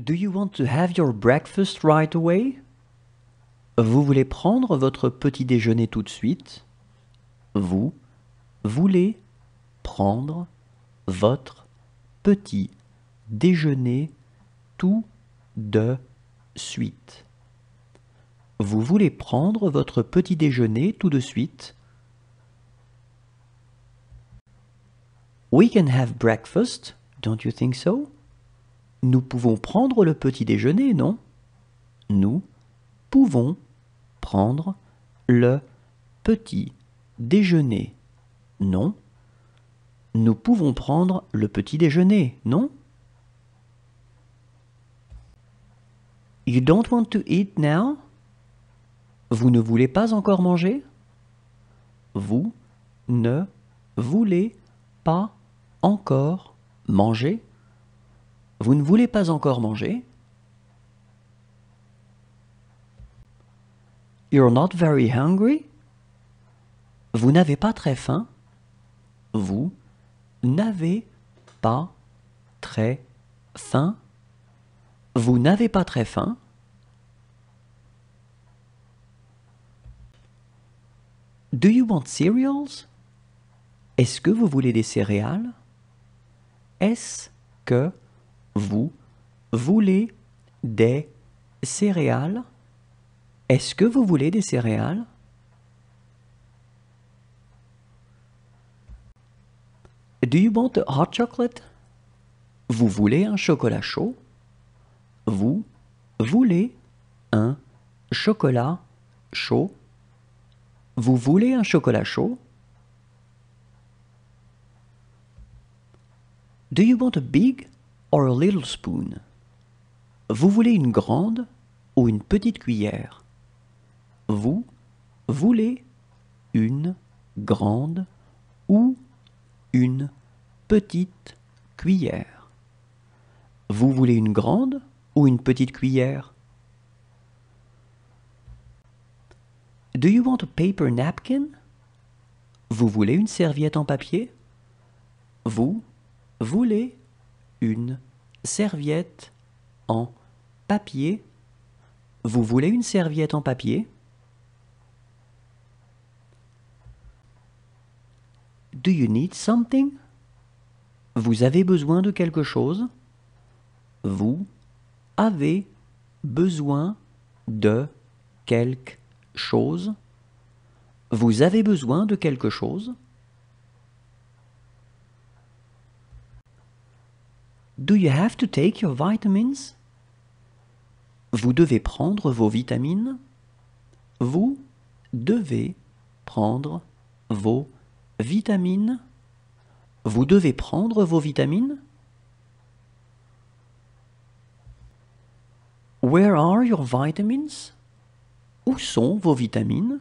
Do you want to have your breakfast right away? Vous voulez prendre votre petit déjeuner tout de suite? Vous voulez prendre votre petit déjeuner tout de suite. Vous voulez prendre votre petit déjeuner tout de suite? We can have breakfast, don't you think so? Nous pouvons prendre le petit déjeuner, non Nous pouvons prendre le petit déjeuner, non Nous pouvons prendre le petit déjeuner, non You don't want to eat now Vous ne voulez pas encore manger Vous ne voulez pas encore manger vous ne voulez pas encore manger? You're not very hungry? Vous n'avez pas très faim? Vous n'avez pas très faim? Vous n'avez pas très faim? Do you want cereals? Est-ce que vous voulez des céréales? Est-ce que vous voulez des céréales Est-ce que vous voulez des céréales Do you want a hot chocolate Vous voulez un chocolat chaud Vous voulez un chocolat chaud Vous voulez un chocolat chaud Do you want a big or a little spoon Vous voulez une grande ou une petite cuillère Vous voulez une grande ou une petite cuillère Vous voulez une grande ou une petite cuillère Do you want a paper napkin Vous voulez une serviette en papier Vous voulez une serviette en papier Vous voulez une serviette en papier Do you need something Vous avez besoin de quelque chose Vous avez besoin de quelque chose Vous avez besoin de quelque chose Do you have to take your vitamins? Vous devez prendre vos vitamines. Vous devez prendre vos vitamines. Vous devez prendre vos vitamines. Where are your vitamins? Où sont vos vitamines?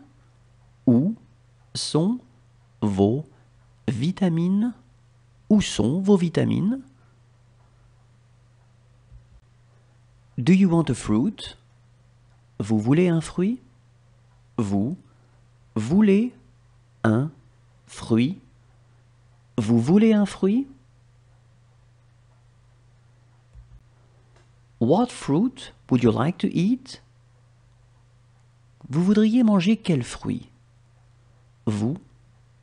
Où sont vos vitamines? Où sont vos vitamines? Do you want a fruit? Vous voulez un fruit? Vous voulez un fruit? Vous voulez un fruit? What fruit would you like to eat? Vous voudriez manger quel fruit? Vous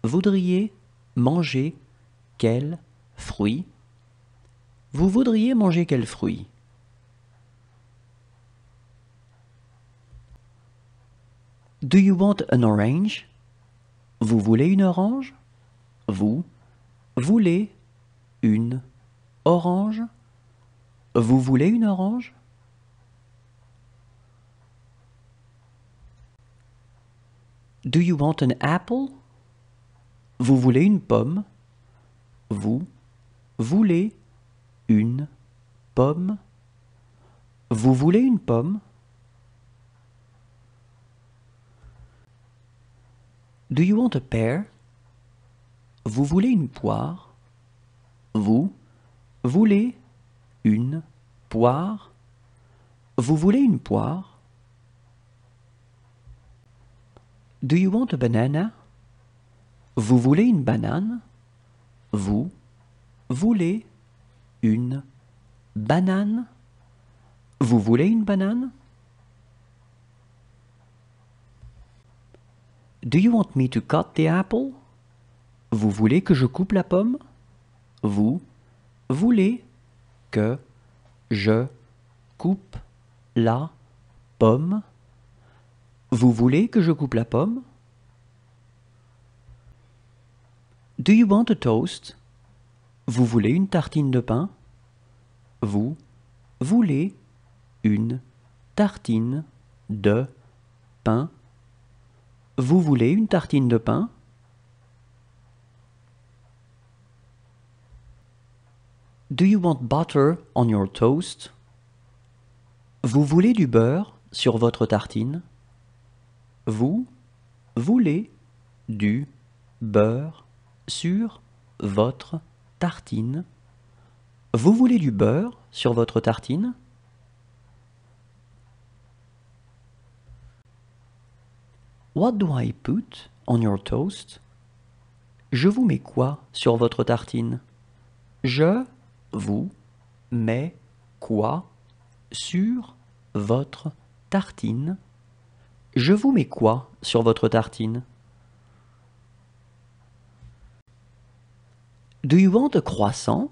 voudriez manger quel fruit? Vous voudriez manger quel fruit? Do you want an orange? Vous voulez une orange? Vous voulez une orange? Vous voulez une orange? Do you want an apple? Vous voulez une pomme? Vous voulez une pomme? Vous voulez une pomme? Do you want a pear? Vous voulez une poire? Vous voulez une poire? Vous voulez une poire? Do you want a banana? Vous voulez une banane? Vous voulez une banane? Vous voulez une banane? Do you want me to cut the apple? Vous voulez que je coupe la pomme? Vous voulez que je coupe la pomme? Vous voulez que je coupe la pomme? Do you want a toast? Vous voulez une tartine de pain? Vous voulez une tartine de pain? Vous voulez une tartine de pain Do you want butter on your toast Vous voulez du beurre sur votre tartine Vous voulez du beurre sur votre tartine Vous voulez du beurre sur votre tartine What do I put on your toast? Je vous mets quoi sur votre tartine? Je vous mets quoi sur votre tartine? Je vous mets quoi sur votre tartine? Do you want a croissant?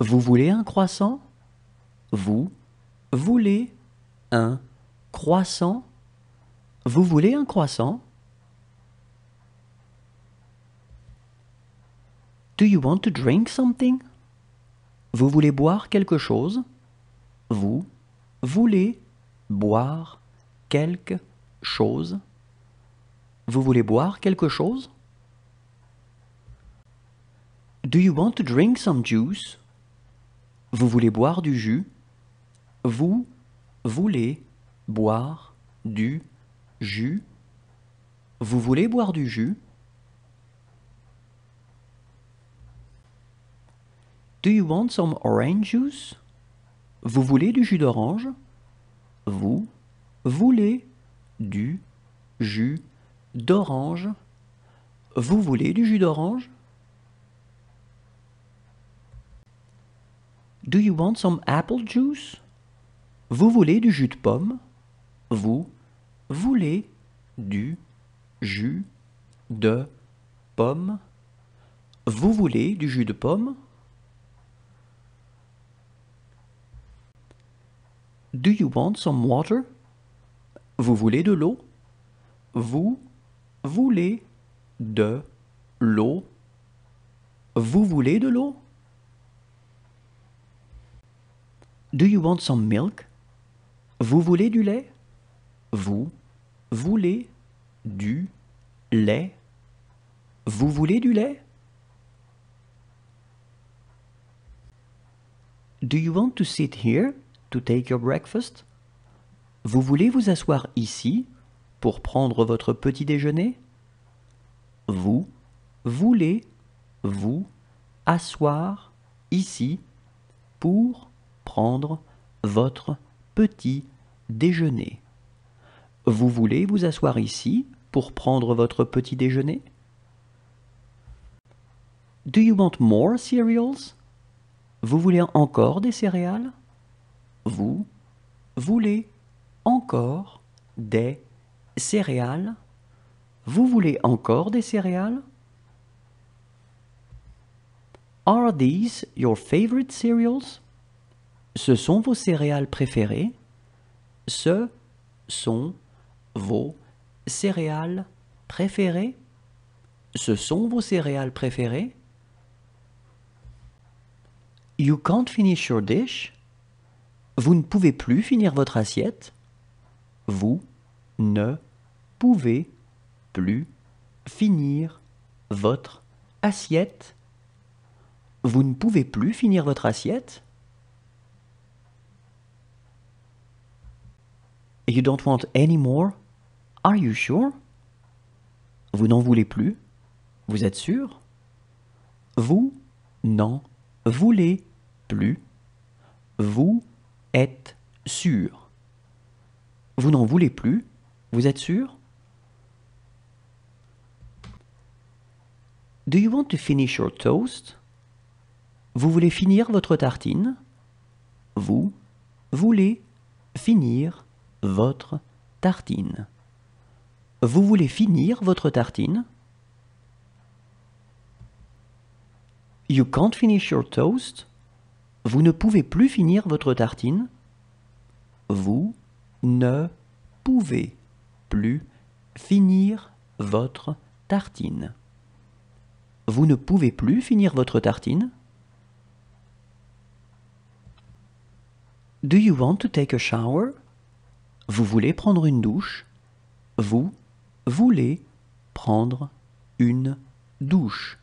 Vous voulez un croissant? Vous voulez un croissant? Vous voulez un croissant? Do you want to drink something? Vous voulez boire quelque chose? Vous voulez boire quelque chose? Vous voulez boire quelque chose? Do you want to drink some juice? Vous voulez boire du jus? Vous voulez boire du Jus. Vous voulez boire du jus? Do you want some orange juice? Vous voulez du jus d'orange? Vous voulez du jus d'orange? Vous voulez du jus d'orange? Do you want some apple juice? Vous voulez du jus de pomme? Vous voulez du jus de pomme Vous voulez du jus de pomme Do you want some water Vous voulez de l'eau Vous voulez de l'eau Vous voulez de l'eau Do you want some milk Vous voulez du lait Vous voulez du lait Vous voulez du lait Do you want to sit here to take your breakfast Vous voulez vous asseoir ici pour prendre votre petit déjeuner Vous voulez vous asseoir ici pour prendre votre petit déjeuner vous voulez vous asseoir ici pour prendre votre petit déjeuner? Do you want more cereals? Vous voulez encore des céréales? Vous voulez encore des céréales? Vous voulez encore des céréales? Are these your favorite cereals? Ce sont vos céréales préférées? Ce sont vos céréales préférées Ce sont vos céréales préférées You can't finish your dish. Vous ne pouvez plus finir votre assiette. Vous ne pouvez plus finir votre assiette. Vous ne pouvez plus finir votre assiette. You don't want any more Are you sure? Vous n'en voulez plus? Vous êtes sûr? Vous n'en voulez plus? Vous êtes sûr? Vous n'en voulez plus? Vous êtes sûr? Do you want to finish your toast? Vous voulez finir votre tartine? Vous voulez finir votre tartine. Vous voulez finir votre tartine? You can't finish your toast? Vous ne pouvez plus finir votre tartine? Vous ne pouvez plus finir votre tartine. Vous ne pouvez plus finir votre tartine? Do you want to take a shower? Vous voulez prendre une douche? Vous voulez prendre une douche.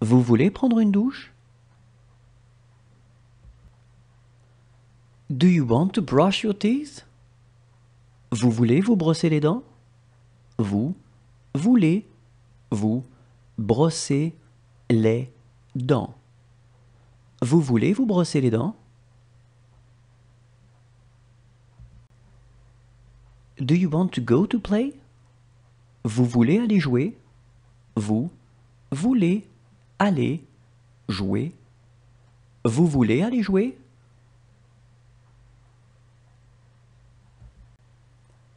Vous voulez prendre une douche? Do you want to brush your teeth? Vous voulez vous brosser les dents? Vous voulez vous brosser les dents. Vous voulez vous brosser les dents? Do you want to go to play? Vous voulez aller jouer Vous voulez aller jouer Vous voulez aller jouer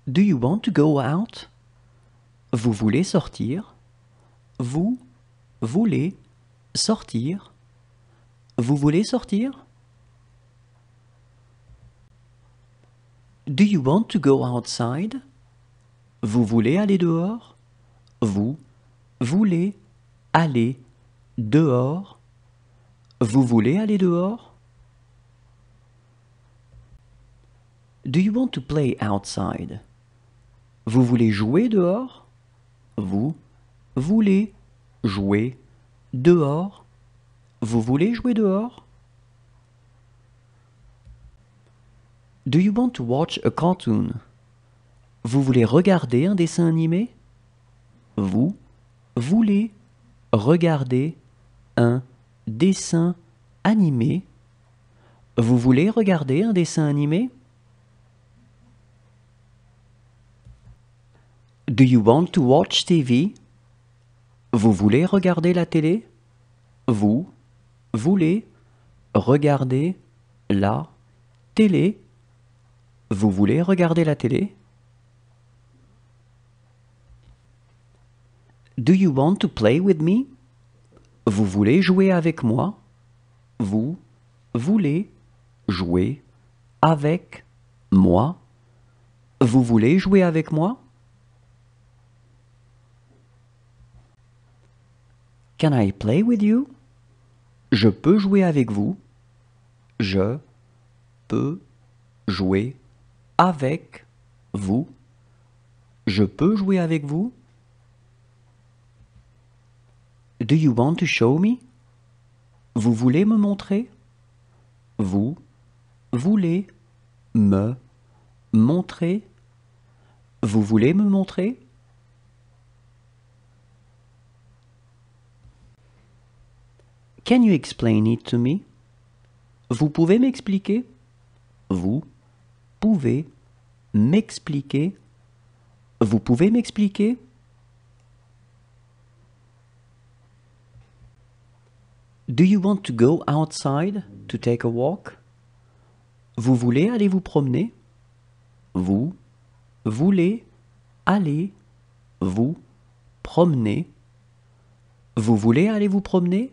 Do you want to go out Vous voulez sortir Vous voulez sortir Vous voulez sortir Do you want to go outside vous voulez aller dehors Vous voulez aller dehors Vous voulez aller dehors Do you want to play outside Vous voulez jouer dehors Vous voulez jouer dehors Vous voulez jouer dehors Do you want to watch a cartoon vous voulez regarder un dessin animé Vous voulez regarder un dessin animé Vous voulez regarder un dessin animé Do you want to watch TV Vous voulez regarder la télé Vous voulez regarder la télé Vous voulez regarder la télé Do you want to play with me? Vous voulez jouer avec moi? Vous voulez jouer avec moi? Vous voulez jouer avec moi? Can I play with you? Je peux jouer avec vous. Je peux jouer avec vous. Je peux jouer avec vous. Do you want to show me? Vous voulez me montrer? Vous voulez me montrer? Vous voulez me montrer? Can you explain it to me? Vous pouvez m'expliquer? Vous pouvez m'expliquer? Vous pouvez m'expliquer? Do you want to go outside to take a walk? Vous voulez aller vous promener? Vous voulez aller vous promener? Vous voulez aller vous promener?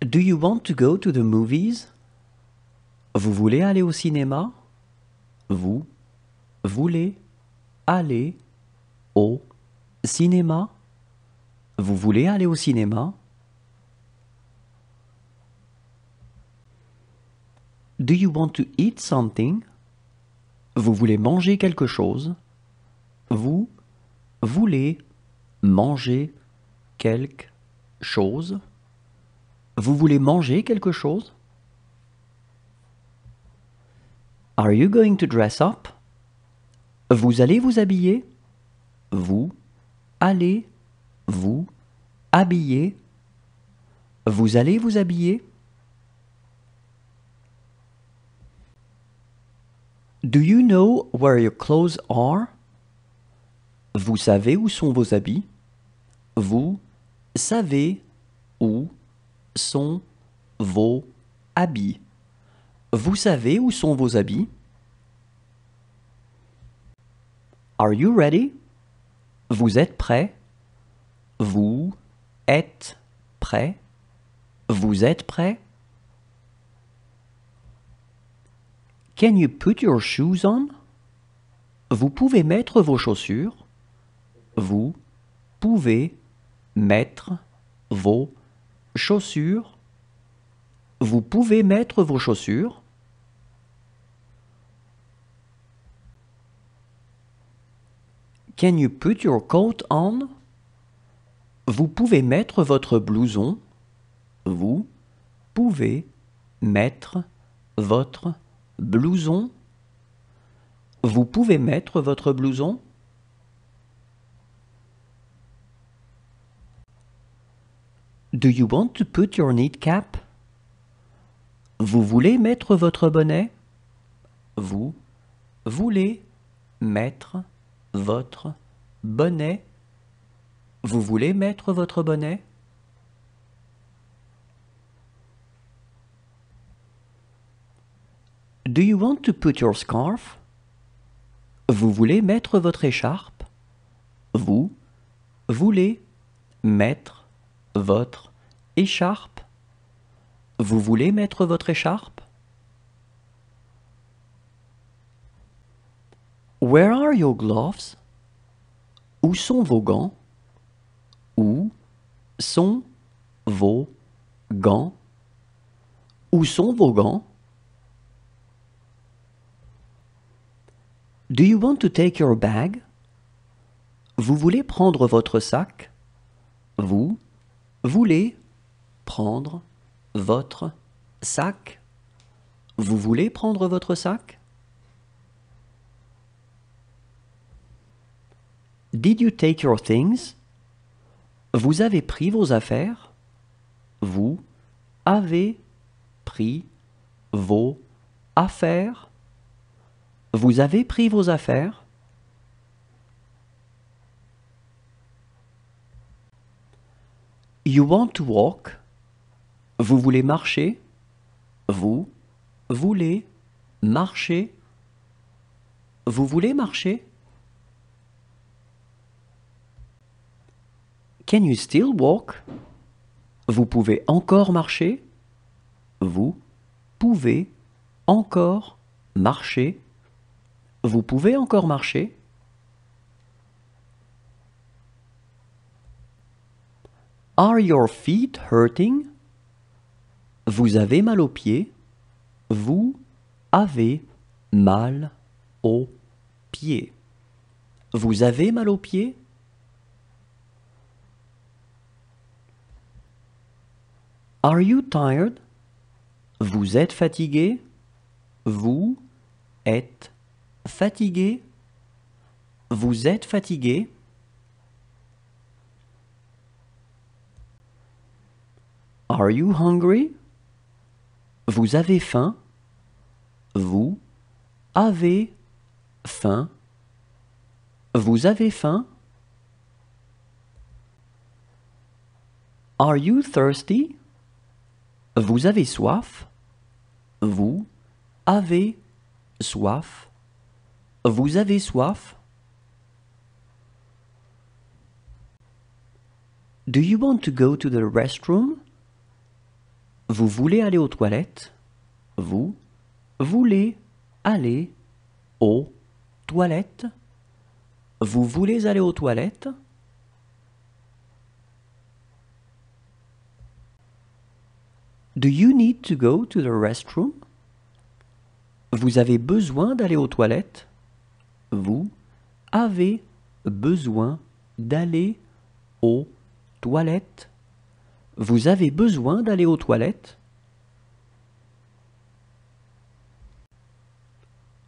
Do you want to go to the movies? Vous voulez aller au cinéma? Vous voulez aller au Cinéma Vous voulez aller au cinéma Do you want to eat something Vous voulez manger quelque chose Vous voulez manger quelque chose Vous voulez manger quelque chose Are you going to dress up Vous allez vous habiller Vous allez vous habiller Vous allez vous habiller Do you know where your clothes are Vous savez où sont vos habits Vous savez où sont vos habits Vous savez où sont vos habits Are you ready vous êtes prêt Vous êtes prêt Vous êtes prêt Can you put your shoes on Vous pouvez mettre vos chaussures Vous pouvez mettre vos chaussures Vous pouvez mettre vos chaussures Can you put your coat on? Vous pouvez mettre votre blouson. Vous pouvez mettre votre blouson. Vous pouvez mettre votre blouson. Do you want to put your knit cap? Vous voulez mettre votre bonnet? Vous voulez mettre votre bonnet. Vous voulez mettre votre bonnet Do you want to put your scarf Vous voulez mettre votre écharpe Vous voulez mettre votre écharpe Vous voulez mettre votre écharpe Where are your gloves? Où sont vos gants? Où sont vos gants? Où sont vos gants? Do you want to take your bag? Vous voulez prendre votre sac? Vous voulez prendre votre sac? Vous voulez prendre votre sac? Did you take your things? Vous avez pris vos affaires? Vous avez pris vos affaires? Vous avez pris vos affaires? You want to walk? Vous voulez marcher? Vous voulez marcher? Vous voulez marcher? Can you still walk? Vous pouvez encore marcher? Vous pouvez encore marcher? Vous pouvez encore marcher? Are your feet hurting? Vous avez mal aux pieds? Vous avez mal aux pieds. Vous avez mal aux pieds? Are you tired? Vous êtes fatigué? Vous êtes fatigué? Vous êtes fatigué? Are you hungry? Vous avez faim? Vous avez faim? Vous avez faim? Are you thirsty? Vous avez soif. Vous avez soif. Vous avez soif. Do you want to go to the restroom? Vous voulez aller aux toilettes? Vous voulez aller aux toilettes? Vous voulez aller aux toilettes? Do you need to go to the restroom? Vous avez besoin d'aller aux toilettes? Vous avez besoin d'aller aux toilettes? Vous avez besoin d'aller aux toilettes?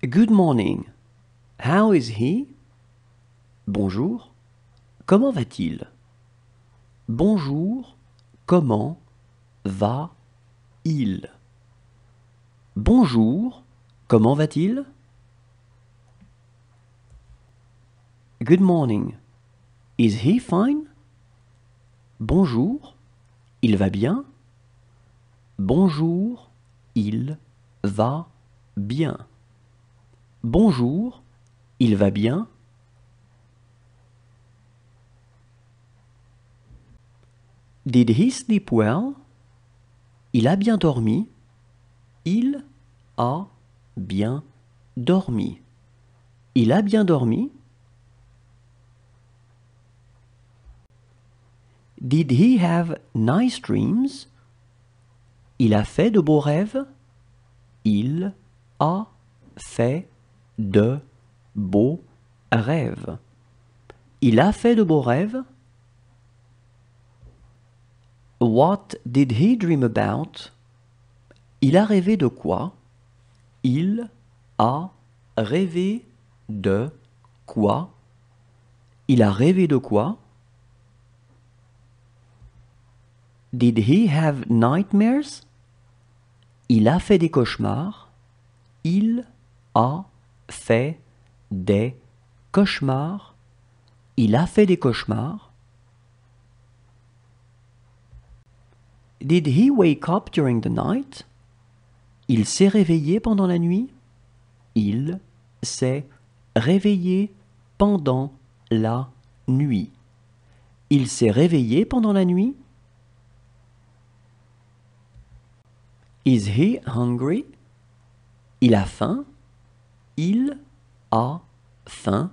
Good morning. How is he? Bonjour. Comment va-t-il? Bonjour. Comment va il. Bonjour, comment va-t-il Good morning. Is he fine? Bonjour, il va bien? Bonjour, il va bien. Bonjour, il va bien? Did he sleep well? Il a bien dormi. Il a bien dormi. Il a bien dormi. Did he have nice dreams? Il a fait de beaux rêves. Il a fait de beaux rêves. Il a fait de beaux rêves. What did he dream about? Il a rêvé de quoi? Il a rêvé de quoi? Il a rêvé de quoi? Did he have nightmares? Il a fait des cauchemars. Il a fait des cauchemars. Il a fait des cauchemars. Did he wake up during the night? Il s'est réveillé pendant la nuit? Il s'est réveillé pendant la nuit. Il s'est réveillé pendant la nuit? Is he hungry? Il a faim? Il a faim?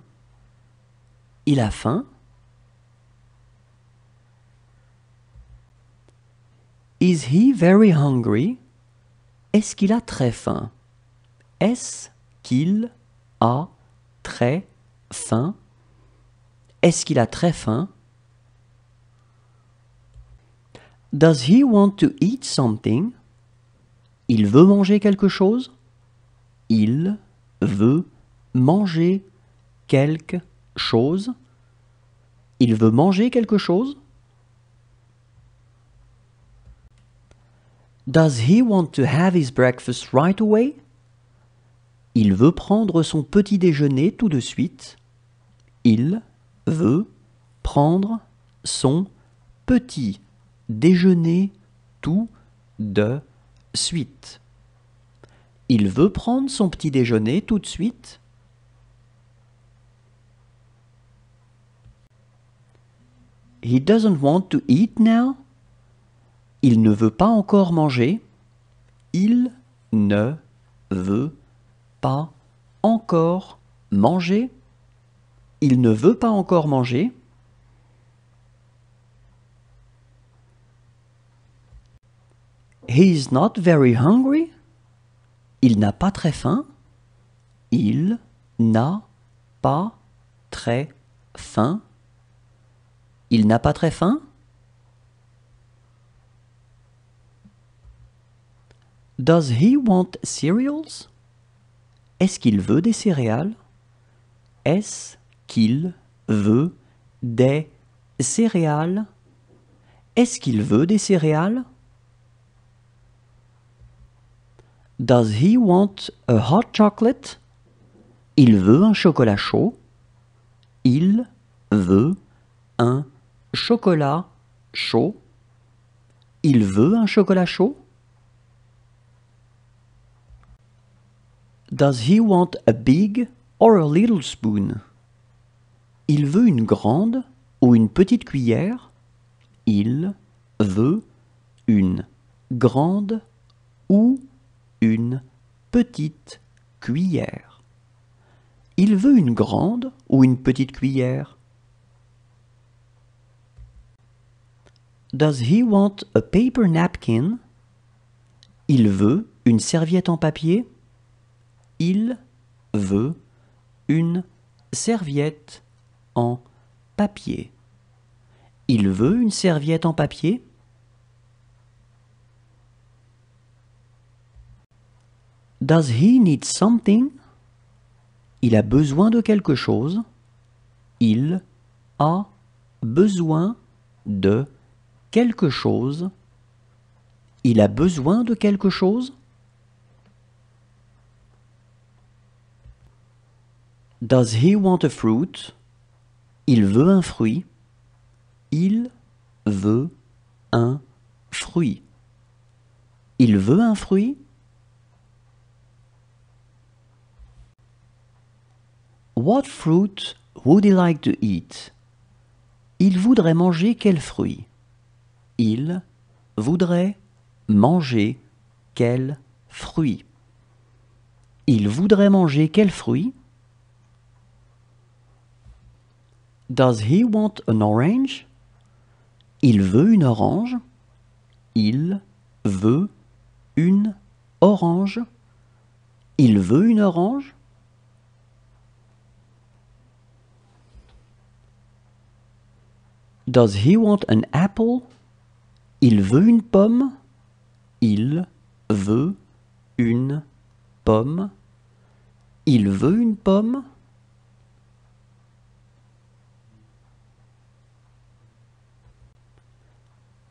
Il a faim? Is he very hungry? Est-ce qu'il a très faim? Est-ce qu'il a très faim? Est-ce qu'il a très faim? Does he want to eat something? Il veut manger quelque chose? Il veut manger quelque chose? Il veut manger quelque chose? Does he want to have his breakfast right away? Il veut prendre son petit déjeuner tout de suite. Il veut prendre son petit déjeuner tout de suite. Il veut prendre son petit déjeuner tout de suite. He doesn't want to eat now. Il ne veut pas encore manger. Il ne veut pas encore manger. Il ne veut pas encore manger. is not very hungry. Il n'a pas très faim. Il n'a pas très faim. Il n'a pas très faim. Does he want cereals? Est-ce qu'il veut des céréales? Est-ce qu'il veut des céréales? Est-ce qu'il veut des céréales? Does he want a hot chocolate? Il veut un chocolat chaud. Il veut un chocolat chaud. Il veut un chocolat chaud. Does he want a big or a little spoon? Il veut une grande ou une petite cuillère? Il veut une grande ou une petite cuillère. Il veut une grande ou une petite cuillère? Does he want a paper napkin? Il veut une serviette en papier? Il veut une serviette en papier. Il veut une serviette en papier Does he need something Il a besoin de quelque chose. Il a besoin de quelque chose. Il a besoin de quelque chose Does he want a fruit? Il veut un fruit. Il veut un fruit. Il veut un fruit. What fruit would he like to eat? Il voudrait manger quel fruit? Il voudrait manger quel fruit? Il voudrait manger quel fruit? Does he want an orange? Il veut une orange. Il veut une orange. Il veut une orange. Does he want an apple? Il veut une pomme. Il veut une pomme. Il veut une pomme.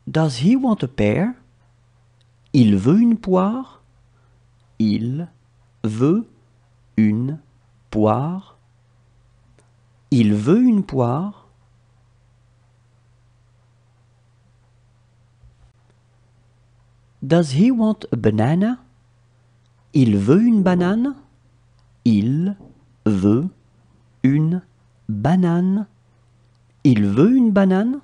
Does he want a pear? Il veut une poire. Il veut une poire. Il veut une poire. Does he want a banana? Il veut une banane. Il veut une banane. Il veut une banane.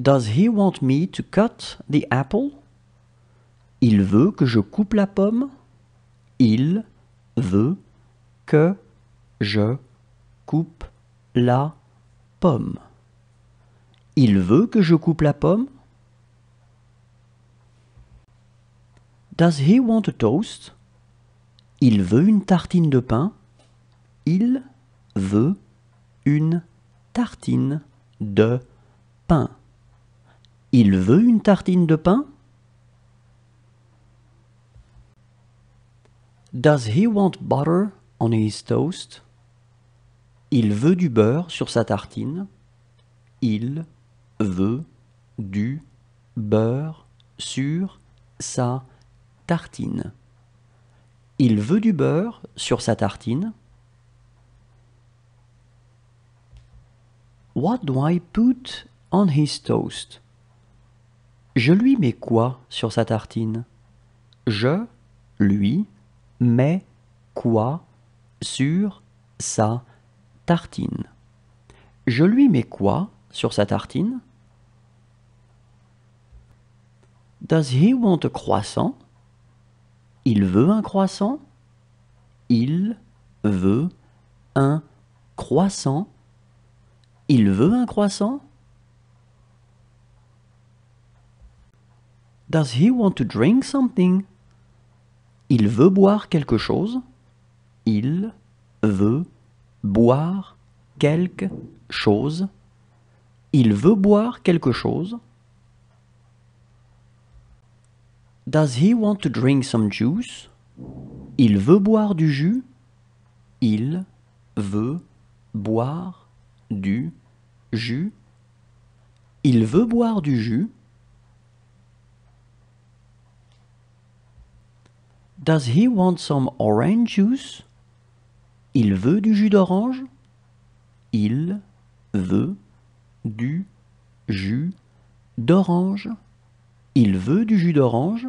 Does he want me to cut the apple? Il veut que je coupe la pomme. Il veut que je coupe la pomme. Il veut que je coupe la pomme. Does he want a toast? Il veut une tartine de pain. Il veut une tartine de pain. Il veut une tartine de pain? Does he want butter on his toast? Il veut du beurre sur sa tartine. Il veut du beurre sur sa tartine. Il veut du beurre sur sa tartine. What do I put on his toast? Je lui mets quoi sur sa tartine Je lui mets quoi sur sa tartine Je lui mets quoi sur sa tartine Does he want a croissant Il veut un croissant Il veut un croissant Il veut un croissant Does he want to drink something? Il veut boire quelque chose. Il veut boire quelque chose. Il veut boire quelque chose. Does he want to drink some juice? Il veut boire du jus. Il veut boire du jus. Il veut boire du jus. Does he want some orange juice? Il veut du jus d'orange. Il veut du jus d'orange. Il veut du jus d'orange.